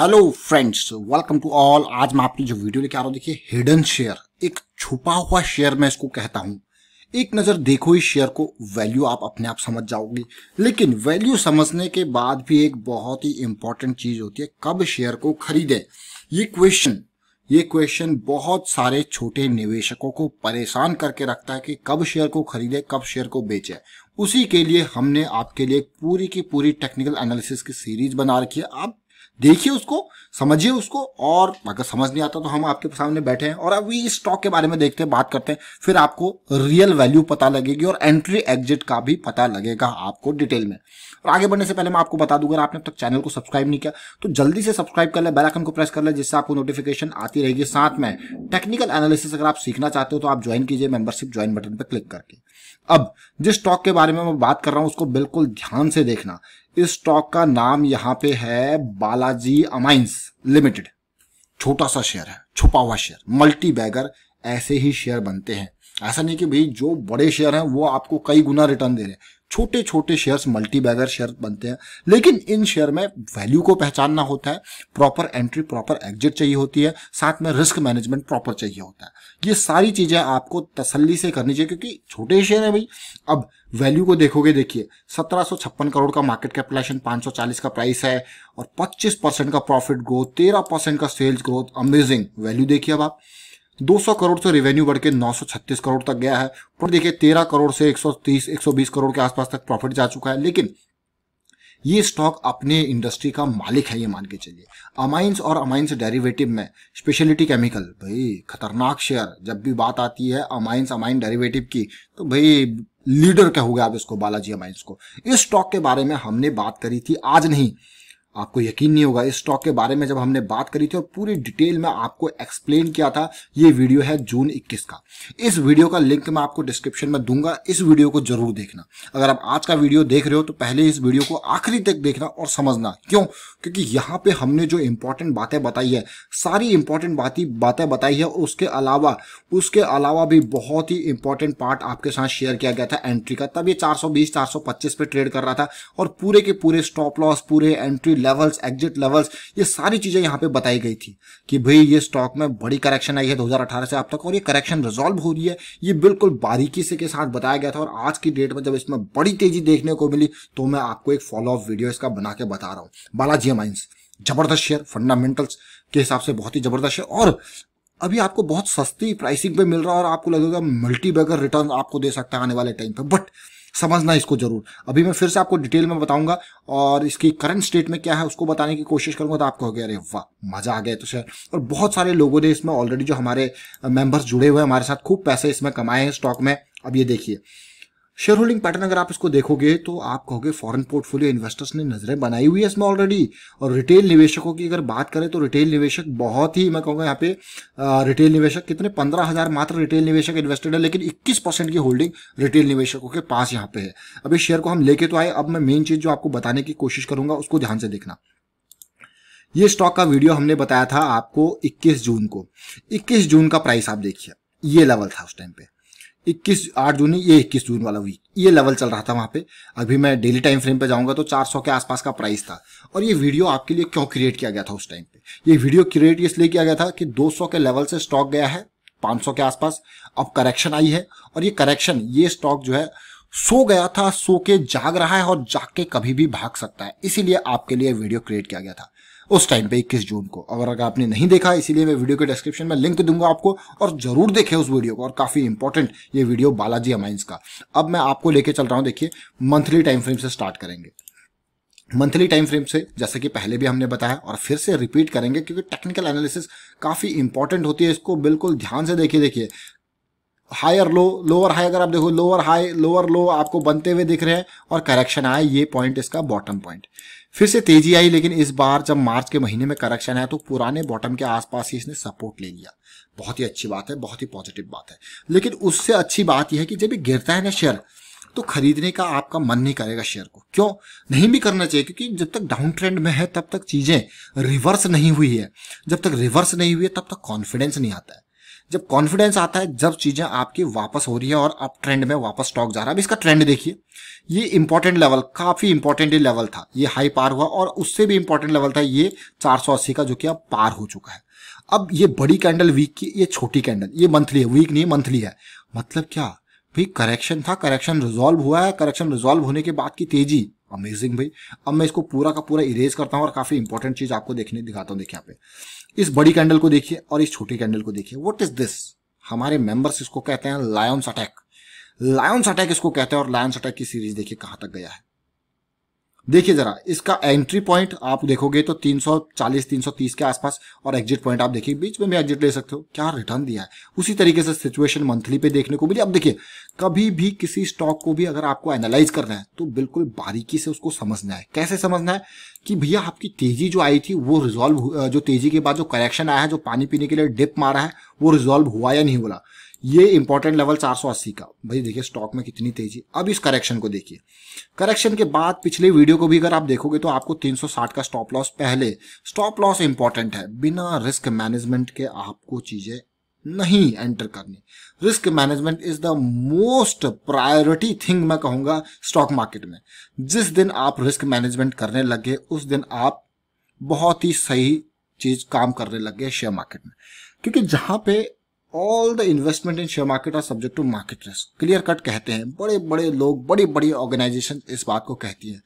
hello friends welcome to all आज मैं आपकी जो वीडियो लेके आ रहा हूँ देखिए हिडन शेयर एक छुपा हुआ शेयर मैं इसको कहता हूँ एक नज़र देखो इस शेयर को वैल्यू आप अपने आप समझ जाओगे लेकिन वैल्यू समझने के बाद भी एक बहुत ही इंपॉर्टेंट चीज़ होती है कब शेयर को खरीदे ये क्वेश्चन ये क्वेश्चन बहुत सारे छोटे निवेशकों को परेशान करके रखता है कि कब शेयर को खरीदे कब शेयर को बेचे उसी के लिए हमने आपके लिए पूरी की पूरी टेक्निकल एनालिसिस की सीरीज बना रखी है आप देखिए उसको समझिए उसको और अगर समझ नहीं आता तो हम आपके सामने बैठे हैं और अभी इस स्टॉक के बारे में देखते हैं बात करते हैं फिर आपको रियल वैल्यू पता लगेगी और एंट्री एग्जिट का भी पता लगेगा आपको डिटेल में और आगे बढ़ने से पहले मैं आपको बता दूंगा आपने अब तक चैनल को सब्सक्राइब नहीं किया तो जल्दी से सब्सक्राइब कर ले बेलाइकन को प्रेस कर ले जिससे आपको नोटिफिकेशन आती रहेगी साथ में टेक्निकल एनालिसिस अगर आप सीखना चाहते हो तो आप ज्वाइन कीजिए मेंबरशिप ज्वाइन बटन पर क्लिक करके अब जिस स्टॉक के बारे में मैं बात कर रहा हूँ उसको बिल्कुल ध्यान से देखना इस स्टॉक का नाम यहां पे है बालाजी अमाइंस लिमिटेड छोटा सा शेयर है छुपा हुआ शेयर मल्टी बैगर ऐसे ही शेयर बनते हैं ऐसा नहीं कि भाई जो बड़े शेयर हैं वो आपको कई गुना रिटर्न दे रहे हैं छोटे छोटे शेयर्स मल्टी बैगर शेयर बनते हैं लेकिन इन शेयर में वैल्यू को पहचानना होता है प्रॉपर एंट्री प्रॉपर एग्जिट चाहिए होती है साथ में रिस्क मैनेजमेंट प्रॉपर चाहिए होता है ये सारी चीज़ें आपको तसल्ली से करनी चाहिए क्योंकि छोटे शेयर है भाई अब वैल्यू को देखोगे देखिए सत्रह करोड़ का मार्केट कैपिटलाइजेशन 540 का प्राइस है और 25 परसेंट का प्रॉफिट ग्रोथ 13 परसेंट का सेल्स ग्रोथ अमेजिंग वैल्यू देखिए अब आप 200 करोड़ से रेवेन्यू बढ़ के 936 करोड़ तक गया है और देखिए 13 करोड़ से 130 120 करोड़ के आसपास तक प्रॉफिट जा चुका है लेकिन ये स्टॉक अपने इंडस्ट्री का मालिक है ये मान के चलिए अमाइंस और अमाइंस डेरिवेटिव में स्पेशलिटी केमिकल भाई खतरनाक शेयर जब भी बात आती है अमाइंस अमाइन डेरिवेटिव की तो भाई लीडर क्या हो गया आप इसको बालाजी अमाइंस को इस स्टॉक के बारे में हमने बात करी थी आज नहीं आपको यकीन नहीं होगा इस स्टॉक के बारे में जब हमने बात करी थी और पूरी डिटेल में आपको एक्सप्लेन किया था ये वीडियो है जून 21 का इस वीडियो का लिंक मैं आपको डिस्क्रिप्शन में दूंगा इस वीडियो को जरूर देखना अगर आप आज का वीडियो देख रहे हो तो पहले इस वीडियो को आखिरी तक देखना और समझना क्यों क्योंकि यहाँ पे हमने जो इम्पोर्टेंट बातें बताई है सारी इंपॉर्टेंट बात बातें बताई है उसके अलावा उसके अलावा भी बहुत ही इंपॉर्टेंट पार्ट आपके साथ शेयर किया गया था एंट्री का तब ये चार सौ पे ट्रेड कर रहा था और पूरे के पूरे स्टॉप लॉस पूरे एंट्री लेवल्स एग्जिट लेवल्स ये सारी चीज़ें यहाँ पे बताई गई थी कि भाई ये स्टॉक में बड़ी करेक्शन आई है 2018 से अब तक और ये करेक्शन रिजॉल्व हो रही है ये बिल्कुल बारीकी से के साथ बताया गया था और आज की डेट में जब इसमें बड़ी तेजी देखने को मिली तो मैं आपको एक फॉलो अप वीडियो इसका बना के बता रहा हूँ बालाजी माइंस जबरदस्त शेयर फंडामेंटल्स के हिसाब से बहुत ही जबरदस्त शेयर और अभी आपको बहुत सस्ती प्राइसिंग पे मिल रहा है और आपको लगेगा मल्टी बैगर रिटर्न आपको दे सकता है आने वाले टाइम पे बट समझना इसको जरूर अभी मैं फिर से आपको डिटेल में बताऊंगा और इसकी करंट स्टेट में क्या है उसको बताने की कोशिश करूंगा तो आपको हो गया अरे वाह मजा आ गया तो सर और बहुत सारे लोगों ने इसमें ऑलरेडी जो हमारे मेंबर्स जुड़े हुए हैं हमारे साथ खूब पैसे इसमें कमाए हैं स्टॉक में अब ये देखिए शेयर होल्डिंग पैटर्न अगर आप इसको देखोगे तो आप कहोगे फॉरेन पोर्टफोलियो इन्वेस्टर्स ने नजरें बनाई हुई है इसमें ऑलरेडी और रिटेल निवेशकों की अगर बात करें तो रिटेल निवेशक बहुत ही मैं कहूंगा यहाँ पे रिटेल निवेशक कितने पंद्रह हजार मात्र रिटेल निवेशक इन्वेस्टेड है लेकिन इक्कीस परसेंट की होल्डिंग रिटेल निवेशकों के पास यहाँ पे है अब इस शेयर को हम लेके तो आए अब मैं मेन चीज जो आपको बताने की कोशिश करूंगा उसको ध्यान से देखना ये स्टॉक का वीडियो हमने बताया था आपको इक्कीस जून को इक्कीस जून का प्राइस आप देखिए ये लेवल था उस टाइम पे इक्कीस आठ जून ये इक्कीस जून वाला वीक ये लेवल चल रहा था वहां पे अभी मैं डेली टाइम फ्रेम पे जाऊंगा तो 400 के आसपास का प्राइस था और ये वीडियो आपके लिए क्यों क्रिएट किया गया था उस टाइम पे ये वीडियो क्रिएट इसलिए किया गया था कि 200 के लेवल से स्टॉक गया है 500 के आसपास अब करेक्शन आई है और ये करेक्शन ये स्टॉक जो है सो गया था सो के जाग रहा है और जाग के कभी भी भाग सकता है इसीलिए आपके लिए वीडियो क्रिएट किया गया था उस टाइम पे 21 जून को अगर अगर आपने नहीं देखा इसीलिए मैं वीडियो के डिस्क्रिप्शन में लिंक दूंगा आपको और जरूर देखें उस वीडियो को और काफ़ी इंपॉर्टेंट ये वीडियो बालाजी अमाइंस का अब मैं आपको लेके चल रहा हूं देखिए मंथली टाइम फ्रेम से स्टार्ट करेंगे मंथली टाइम फ्रेम से जैसे कि पहले भी हमने बताया और फिर से रिपीट करेंगे क्योंकि टेक्निकल एनालिसिस काफ़ी इंपॉर्टेंट होती है इसको बिल्कुल ध्यान से देखिए देखिए हायर लो लोअर हाई अगर आप देखो लोअर हाई लोअर लो आपको बनते हुए दिख रहे हैं और करेक्शन आए ये पॉइंट इसका बॉटम पॉइंट फिर से तेजी आई लेकिन इस बार जब मार्च के महीने में करेक्शन है तो पुराने बॉटम के आसपास ही इसने सपोर्ट ले लिया बहुत ही अच्छी बात है बहुत ही पॉजिटिव बात है लेकिन उससे अच्छी बात यह है कि जब ये गिरता है ना शेयर तो खरीदने का आपका मन नहीं करेगा शेयर को क्यों नहीं भी करना चाहिए क्योंकि जब तक डाउन ट्रेंड में है तब तक चीज़ें रिवर्स नहीं हुई है जब तक रिवर्स नहीं हुई है तब तक कॉन्फिडेंस नहीं आता है जब कॉन्फिडेंस आता है जब चीज़ें आपकी वापस हो रही है और आप ट्रेंड में वापस स्टॉक जा रहा है अब इसका ट्रेंड देखिए ये इंपॉर्टेंट लेवल काफ़ी इंपॉर्टेंट लेवल था ये हाई पार हुआ और उससे भी इंपॉर्टेंट लेवल था ये चार का जो कि अब पार हो चुका है अब ये बड़ी कैंडल वीक की ये छोटी कैंडल ये मंथली है वीक नहीं मंथली है मतलब क्या भाई करेक्शन था करेक्शन रिजॉल्व हुआ है करेक्शन रिजॉल्व होने के बाद की तेजी अमेजिंग भाई अब मैं इसको पूरा का पूरा इरेज करता हूँ और काफ़ी इंपॉर्टेंट चीज़ आपको देखने दिखाता हूँ देखिए यहाँ पे इस बड़ी कैंडल को देखिए और इस छोटी कैंडल को देखिए वट इज दिस हमारे मेंबर्स इसको कहते हैं लायंस अटैक लायंस अटैक इसको कहते हैं और लायंस अटैक की सीरीज देखिए कहां तक गया है देखिए जरा इसका एंट्री पॉइंट आप देखोगे तो 340 330 के आसपास और एग्जिट पॉइंट आप देखिए बीच में भी एग्जिट ले सकते हो क्या रिटर्न दिया है उसी तरीके से सिचुएशन मंथली पे देखने को मिली अब देखिए कभी भी किसी स्टॉक को भी अगर आपको एनालाइज करना है तो बिल्कुल बारीकी से उसको समझना है कैसे समझना है कि भैया आपकी तेजी जो आई थी वो रिजॉल्व जो तेजी के बाद जो करेक्शन आया है जो पानी पीने के लिए डिप मारा है वो रिजॉल्व हुआ या नहीं बोला ये इंपॉर्टेंट लेवल 480 का भाई देखिए स्टॉक में कितनी तेजी अब इस करेक्शन को देखिए करेक्शन के बाद पिछले वीडियो को भी अगर आप देखोगे तो आपको 360 का स्टॉप लॉस पहले स्टॉप लॉस इंपॉर्टेंट है बिना रिस्क मैनेजमेंट के आपको चीजें नहीं एंटर करनी risk management is the most priority thing मैं कहूंगा स्टॉक मार्केट में जिस दिन आप रिस्क मैनेजमेंट करने लगे उस दिन आप बहुत ही सही चीज काम करने लगे शेयर मार्केट में क्योंकि जहां पे all the investment in share market are subject to market risk clear cut कहते हैं बड़े बड़े लोग बड़ी बड़ी ऑर्गेनाइजेशन इस बात को कहती हैं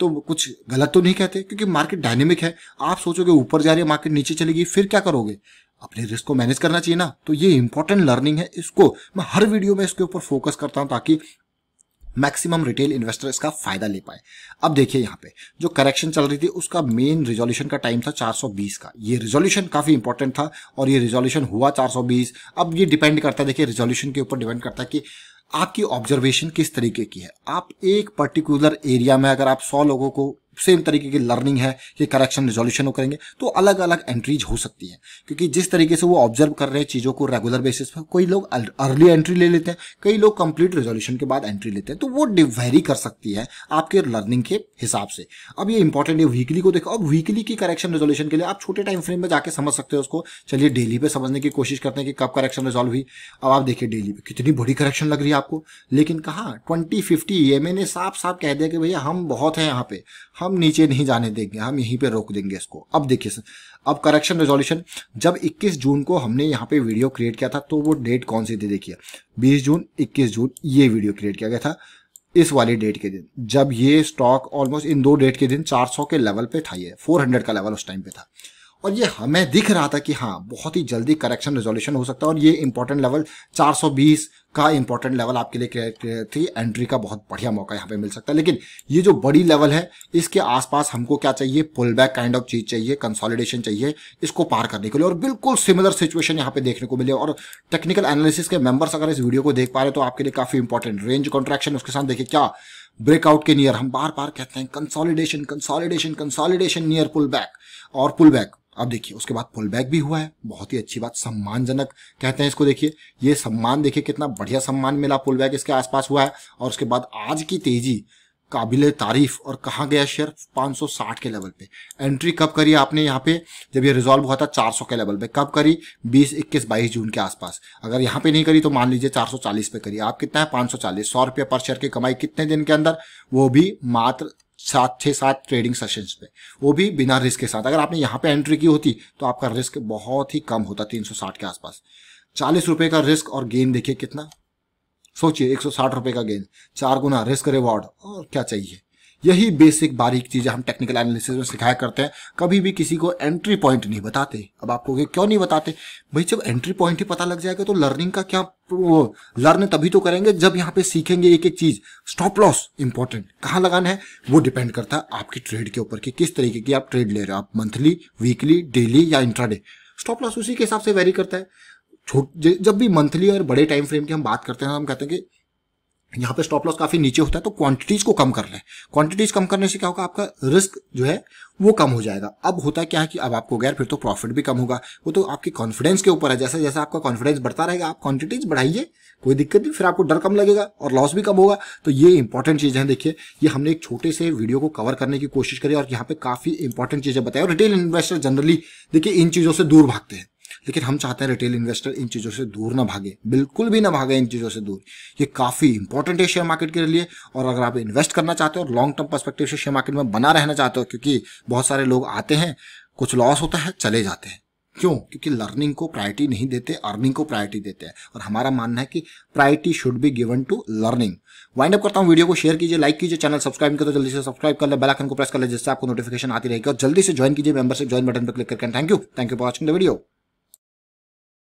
तो कुछ गलत तो नहीं कहते क्योंकि मार्केट डायनेमिक है आप सोचोगे ऊपर जा रही है मार्केट नीचे चलेगी फिर क्या करोगे अपने रिस्क को मैनेज करना चाहिए ना तो ये इंपॉर्टेंट लर्निंग है इसको मैं हर वीडियो में इसके ऊपर फोकस करता हूँ ताकि मैक्सिमम रिटेल इन्वेस्टर इसका फायदा ले पाए अब देखिए यहाँ पे जो करेक्शन चल रही थी उसका मेन रिजोल्यूशन का टाइम था 420 का ये रिजोल्यूशन काफ़ी इंपॉर्टेंट था और ये रिजोल्यूशन हुआ 420 अब ये डिपेंड करता है देखिए रिजोल्यूशन के ऊपर डिपेंड करता है कि आपकी ऑब्जर्वेशन किस तरीके की है आप एक पर्टिकुलर एरिया में अगर आप सौ लोगों को सेम तरीके की लर्निंग है कि करेक्शन रिजोल्यूशन वो करेंगे तो अलग अलग एंट्रीज हो सकती हैं क्योंकि जिस तरीके से वो ऑब्जर्व कर रहे हैं चीज़ों को रेगुलर बेसिस पर कोई लोग अर्ली एंट्री ले लेते हैं कई लोग कंप्लीट रिजोल्यूशन के बाद एंट्री लेते हैं तो वो डिवेरी कर सकती है आपके लर्निंग के हिसाब से अब ये इंपॉर्टेंट है वीकली को देखो अब वीकली की करेक्शन रिजोल्यूशन के लिए आप छोटे टाइम फ्रेम में जाके समझ सकते हो उसको चलिए डेली पे समझने की कोशिश करते हैं कि कब करेक्शन रिजोल्व हुई अब आप देखिए डेली पे कितनी बड़ी करेक्शन लग रही है आपको लेकिन कहा ट्वेंटी फिफ्टी ई ने साफ साफ कह दिया कि भैया हम बहुत हैं यहाँ पे हम हम नीचे नहीं जाने देंगे हम यहीं पे रोक देंगे इसको अब देखिए सर अब करेक्शन रेजोल्यूशन जब 21 जून को हमने यहाँ पे वीडियो क्रिएट किया था तो वो डेट कौन सी थी देखिए 20 जून 21 जून ये वीडियो क्रिएट किया गया था इस वाली डेट के दिन जब ये स्टॉक ऑलमोस्ट इन दो डेट के दिन चार के लेवल पे था ये फोर का लेवल उस टाइम पे था और ये हमें दिख रहा था कि हाँ बहुत ही जल्दी करेक्शन रेजोल्यूशन हो सकता है और ये इंपॉर्टेंट लेवल 420 का इंपॉर्टेंट लेवल आपके लिए थी एंट्री का बहुत बढ़िया मौका यहाँ पे मिल सकता है लेकिन ये जो बड़ी लेवल है इसके आसपास हमको क्या चाहिए पुल बैक काइंड ऑफ चीज चाहिए कंसोलिडेशन चाहिए इसको पार करने के लिए और बिल्कुल सिमिलर सिचुएशन यहाँ पे देखने को मिले और टेक्निकल एनालिसिस के मेंबर्स अगर इस वीडियो को देख पा रहे तो आपके लिए काफी इंपॉर्टेंट रेंज कॉन्ट्रेक्शन उसके साथ देखिए क्या ब्रेकआउट के नियर हम बार बार कहते हैं consolidation consolidation consolidation near pull back और पुल बैक अब देखिए उसके बाद पुल बैक भी हुआ है बहुत ही अच्छी बात सम्मानजनक कहते हैं इसको देखिए ये सम्मान देखिए कितना बढ़िया सम्मान मिला पुल बैक इसके आसपास हुआ है और उसके बाद आज की तेजी काबिल तारीफ और कहा गया शेयर 560 के लेवल पे एंट्री कब करी आपने यहाँ पे जब ये रिजॉल्व हुआ था 400 के लेवल पे कब करी 20 21 22 जून के आसपास अगर यहाँ पे नहीं करी तो मान लीजिए 440 पे करी आप कितना है 540 सौ रुपये पर शेयर की कमाई कितने दिन के अंदर वो भी मात्र सात छः सात ट्रेडिंग सेशंस पे वो भी बिना रिस्क के साथ अगर आपने यहाँ पे एंट्री की होती तो आपका रिस्क बहुत ही कम होता 360 के आसपास चालीस रुपये का रिस्क और गेन देखिए कितना सोचिए एक सौ साठ रुपये का गेन चार गुना रिस्क रिवॉर्ड और क्या चाहिए यही बेसिक बारीक चीज़ें हम टेक्निकल एनालिसिस में सिखाया करते हैं कभी भी किसी को एंट्री पॉइंट नहीं बताते अब आपको क्यों नहीं बताते भाई जब एंट्री पॉइंट ही पता लग जाएगा तो लर्निंग का क्या लर्न तभी तो करेंगे जब यहाँ पे सीखेंगे एक एक चीज स्टॉप लॉस इंपॉर्टेंट कहाँ लगाना है वो डिपेंड करता है आपकी ट्रेड के ऊपर कि किस तरीके की आप ट्रेड ले रहे हो आप मंथली वीकली डेली या इंट्राडे स्टॉप लॉस उसी के हिसाब से वेरी करता है छोट जब भी मंथली और बड़े टाइम फ्रेम की हम बात करते हैं हम कहते हैं कि यहाँ पे स्टॉप लॉस काफी नीचे होता है तो क्वांटिटीज को कम कर लें क्वांटिटीज कम करने से क्या होगा आपका रिस्क जो है वो कम हो जाएगा अब होता है क्या है कि अब आपको गैर फिर तो प्रॉफिट भी कम होगा वो तो आपकी कॉन्फिडेंस के ऊपर है जैसे जैसे आपका कॉन्फिडेंस बढ़ता रहेगा आप क्वांटिटीज बढ़ाइए कोई दिक्कत नहीं फिर आपको डर कम लगेगा और लॉस भी कम होगा तो ये इंपॉर्टेंट चीज़ है देखिए ये हमने एक छोटे से वीडियो को कवर करने की कोशिश करी और यहाँ पे काफ़ी इंपॉर्टेंट चीज़ें बताई और रिटेल इन्वेस्टर जनरली देखिए इन चीज़ों से दूर भागते हैं लेकिन हम चाहते हैं रिटेल इन्वेस्टर इन चीज़ों से दूर ना भागे बिल्कुल भी ना भागे इन चीज़ों से दूर ये काफ़ी इंपॉर्टेंट है शेयर मार्केट के लिए और अगर आप इन्वेस्ट करना चाहते हो और लॉन्ग टर्म परस्पेक्टिव से शेयर मार्केट में बना रहना चाहते हो क्योंकि बहुत सारे लोग आते हैं कुछ लॉस होता है चले जाते हैं क्यों क्योंकि लर्निंग को प्रायोरिटी नहीं देते अर्निंग को प्रायोरिटी देते हैं और हमारा मानना है कि priority should be given to learning wind up करता हूं वीडियो को शेयर कीजिए लाइक कीजिए चैनल सब्सक्राइब करो तो जल्दी से सब्सक्राइब कर ले बेल आइकन को प्रेस कर ले जिससे आपको नोटिफिकेशन आती रहेगी और जल्दी से ज्वाइन कीजिए मेंबरशिप ज्वाइन बटन पर क्लिक करके thank you thank you for watching the video